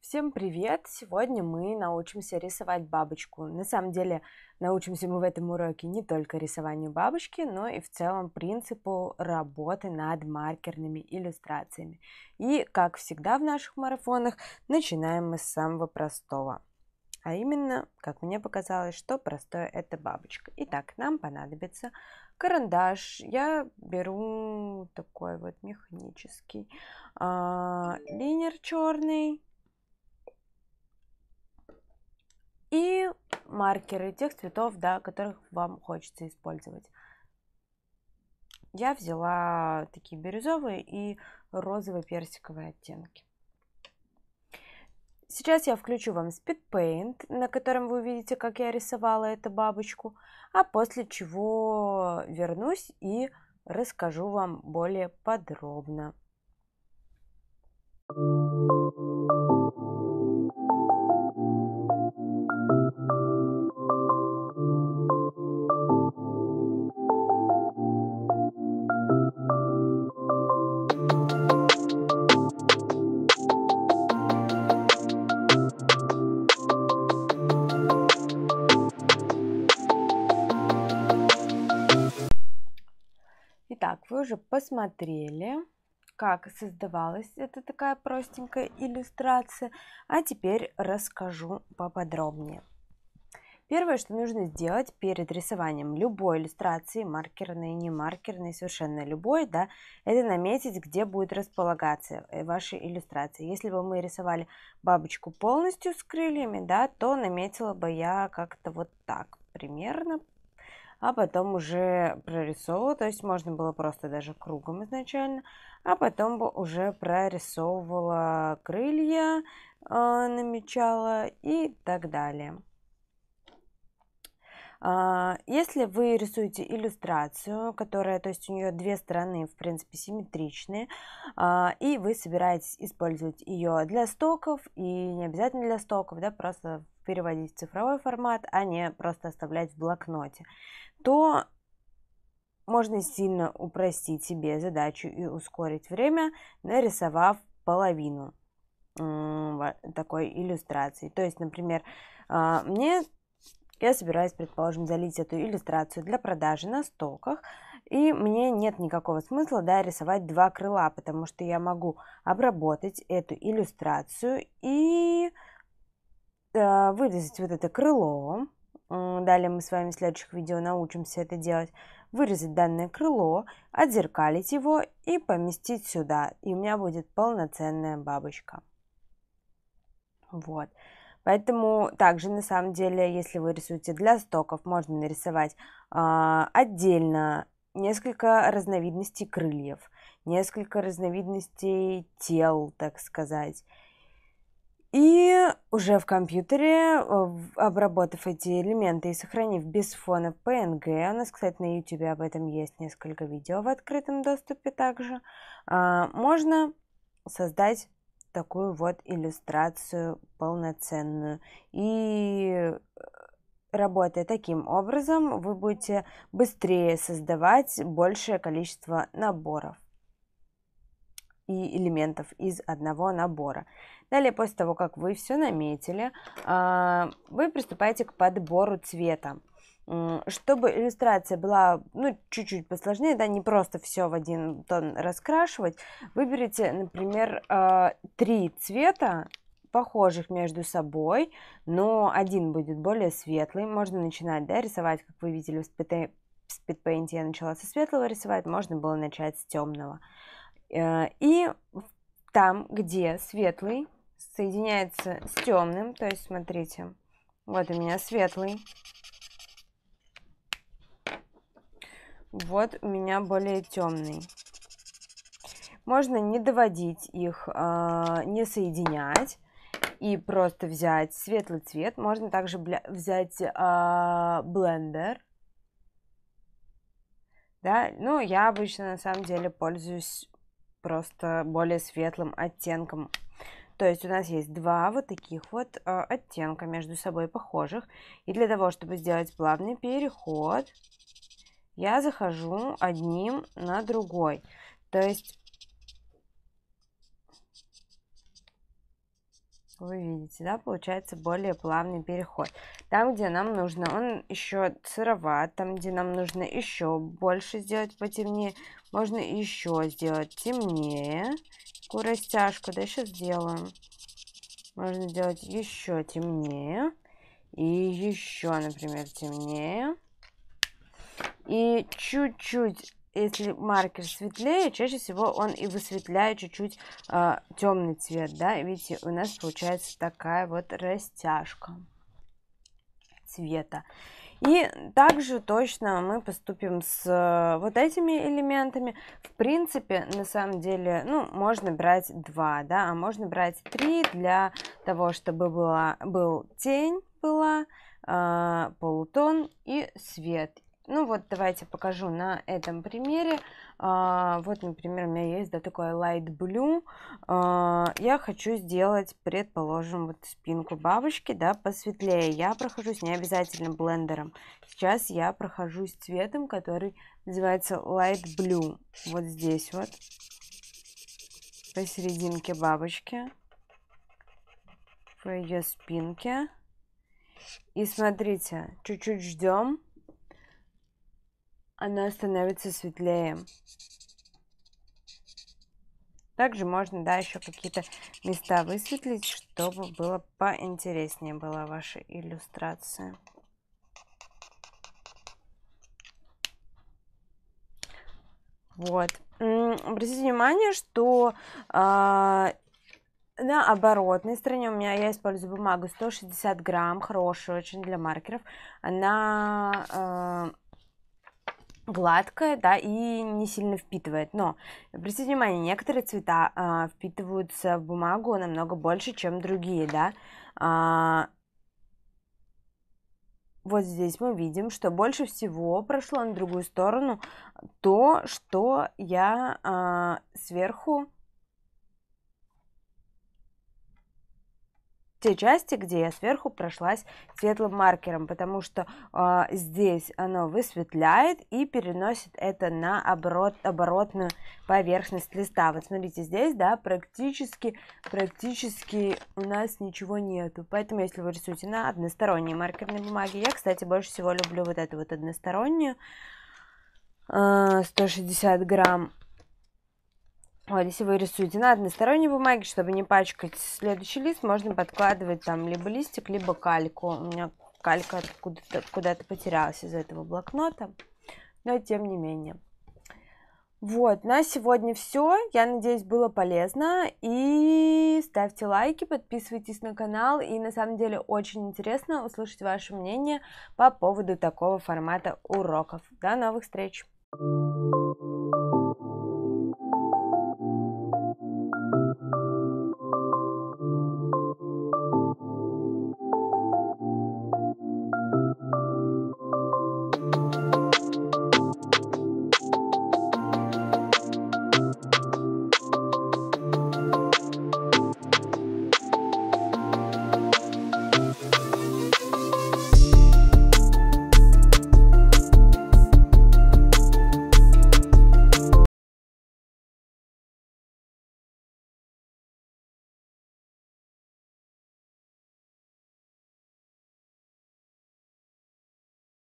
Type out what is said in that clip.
Всем привет! Сегодня мы научимся рисовать бабочку. На самом деле научимся мы в этом уроке не только рисованию бабочки, но и в целом принципу работы над маркерными иллюстрациями. И, как всегда в наших марафонах, начинаем мы с самого простого. А именно, как мне показалось, что простое это бабочка. Итак, нам понадобится карандаш я беру такой вот механический, а, линер черный и маркеры тех цветов, да, которых вам хочется использовать. Я взяла такие бирюзовые и розово-персиковые оттенки. Сейчас я включу вам Speedpaint, на котором вы увидите, как я рисовала эту бабочку, а после чего вернусь и расскажу вам более подробно. Thank you. вы уже посмотрели, как создавалась эта такая простенькая иллюстрация. А теперь расскажу поподробнее. Первое, что нужно сделать перед рисованием любой иллюстрации, маркерной, не маркерной, совершенно любой, да, это наметить, где будет располагаться э, ваша иллюстрация. Если бы мы рисовали бабочку полностью с крыльями, да, то наметила бы я как-то вот так примерно а потом уже прорисовывала. То есть можно было просто даже кругом изначально, а потом уже прорисовывала крылья, а, намечала и так далее. А, если вы рисуете иллюстрацию, которая, то есть у нее две стороны, в принципе, симметричные, а, и вы собираетесь использовать ее для стоков, и не обязательно для стоков, да, просто переводить в цифровой формат, а не просто оставлять в блокноте, то можно сильно упростить себе задачу и ускорить время, нарисовав половину такой иллюстрации. То есть, например, а, мне я собираюсь, предположим, залить эту иллюстрацию для продажи на стоках, и мне нет никакого смысла да, рисовать два крыла, потому что я могу обработать эту иллюстрацию и э, вырезать вот это крыло, Далее мы с вами в следующих видео научимся это делать. Вырезать данное крыло, отзеркалить его и поместить сюда. И у меня будет полноценная бабочка. Вот. Поэтому также на самом деле, если вы рисуете для стоков, можно нарисовать э, отдельно несколько разновидностей крыльев, несколько разновидностей тел, так сказать. Уже в компьютере, э, обработав эти элементы и сохранив без фона PNG, у нас, кстати, на YouTube об этом есть несколько видео в открытом доступе также, а, можно создать такую вот иллюстрацию полноценную. И э, работая таким образом, вы будете быстрее создавать большее количество наборов и элементов из одного набора. Далее, после того, как вы все наметили, а, вы приступаете к подбору цвета. Чтобы иллюстрация была ну, чуть-чуть посложнее, да, не просто все в один тон раскрашивать, выберите, например, а, три цвета похожих между собой, но один будет более светлый. Можно начинать да, рисовать, как вы видели в спидпейнте, я начала со светлого рисовать, можно было начать с темного. Э, и там, где светлый соединяется с темным, то есть, смотрите, вот у меня светлый, вот у меня более темный. Можно не доводить их, э, не соединять и просто взять светлый цвет. Можно также взять э, блендер. Да, ну я обычно на самом деле пользуюсь просто более светлым оттенком. То есть у нас есть два вот таких вот э, оттенка между собой похожих. И для того, чтобы сделать плавный переход, я захожу одним на другой. То есть вы видите, да, получается более плавный переход. Там, где нам нужно, он еще сыроват, там, где нам нужно еще больше сделать потемнее, можно еще сделать темнее. Такую растяжку, да, сейчас сделаем. Можно сделать еще темнее. И еще, например, темнее. И чуть-чуть если маркер светлее, чаще всего он и высветляет чуть-чуть э, а, темный цвет, да, видите, у нас получается такая вот растяжка цвета. И также точно мы поступим с э, вот этими элементами. В принципе, на самом деле, ну, можно брать два, да, а можно брать три для того, чтобы была, был тень была, э, полутон и свет. Ну вот давайте покажу на этом примере. А, вот, например, у меня есть да, такой light blue. А, я хочу сделать, предположим, вот спинку бабочки, да, посветлее. Я прохожусь не обязательно блендером. Сейчас я прохожусь цветом, который называется light blue. Вот здесь вот, посерединке бабочки, по ее спинке. И смотрите, чуть-чуть ждем оно становится светлее. Также можно, да, еще какие-то места высветлить, чтобы было поинтереснее была ваша иллюстрация. Вот. Обратите внимание, что э на оборотной стороне у меня я использую бумагу 160 грамм, хорошую очень для маркеров. Она э, гладкая, да, и не сильно впитывает. Но обратите внимание, некоторые цвета э, впитываются в бумагу намного больше, чем другие, да. А, вот здесь мы видим, что больше всего прошло на другую сторону то, что я э, сверху те части, где я сверху прошлась светлым маркером, потому что э, здесь оно высветляет и переносит это на оборот, оборотную поверхность листа. Вот смотрите, здесь, да, практически, практически у нас ничего нету. Поэтому, если вы рисуете на односторонней маркерной бумаге, я, кстати, больше всего люблю вот эту вот одностороннюю, э, а, 160 грамм, вот, если вы рисуете на односторонней бумаге, чтобы не пачкать следующий лист, можно подкладывать там либо листик, либо кальку. У меня калька куда-то куда потерялась из этого блокнота, но тем не менее. Вот, на сегодня все. Я надеюсь, было полезно. И ставьте лайки, подписывайтесь на канал. И на самом деле очень интересно услышать ваше мнение по поводу такого формата уроков. До новых встреч! thank you